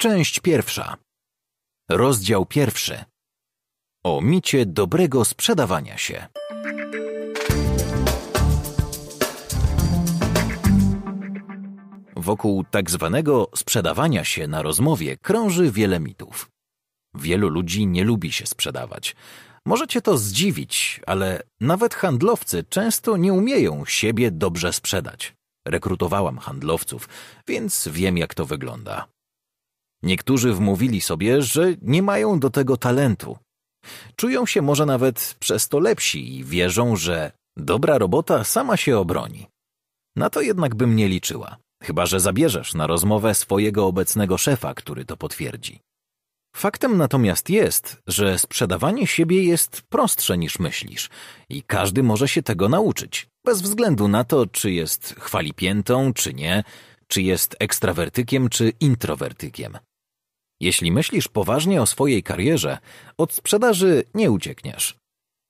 Część pierwsza. Rozdział pierwszy. O micie dobrego sprzedawania się. Wokół tak zwanego sprzedawania się na rozmowie krąży wiele mitów. Wielu ludzi nie lubi się sprzedawać. Możecie to zdziwić, ale nawet handlowcy często nie umieją siebie dobrze sprzedać. Rekrutowałam handlowców, więc wiem jak to wygląda. Niektórzy wmówili sobie, że nie mają do tego talentu. Czują się może nawet przez to lepsi i wierzą, że dobra robota sama się obroni. Na to jednak bym nie liczyła, chyba że zabierzesz na rozmowę swojego obecnego szefa, który to potwierdzi. Faktem natomiast jest, że sprzedawanie siebie jest prostsze niż myślisz i każdy może się tego nauczyć, bez względu na to, czy jest chwalipiętą, czy nie, czy jest ekstrawertykiem, czy introwertykiem. Jeśli myślisz poważnie o swojej karierze, od sprzedaży nie uciekniesz.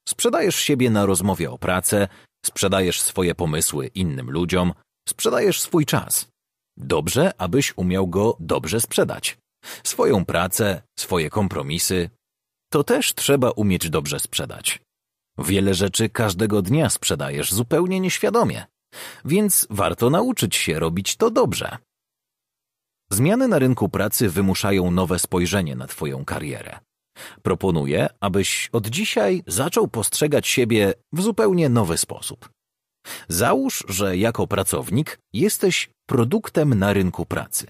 Sprzedajesz siebie na rozmowie o pracę, sprzedajesz swoje pomysły innym ludziom, sprzedajesz swój czas. Dobrze, abyś umiał go dobrze sprzedać. Swoją pracę, swoje kompromisy. To też trzeba umieć dobrze sprzedać. Wiele rzeczy każdego dnia sprzedajesz zupełnie nieświadomie, więc warto nauczyć się robić to dobrze. Zmiany na rynku pracy wymuszają nowe spojrzenie na Twoją karierę. Proponuję, abyś od dzisiaj zaczął postrzegać siebie w zupełnie nowy sposób. Załóż, że jako pracownik jesteś produktem na rynku pracy.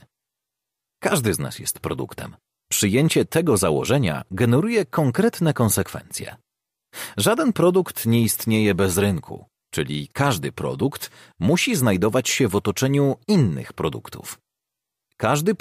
Każdy z nas jest produktem. Przyjęcie tego założenia generuje konkretne konsekwencje. Żaden produkt nie istnieje bez rynku, czyli każdy produkt musi znajdować się w otoczeniu innych produktów. Каждый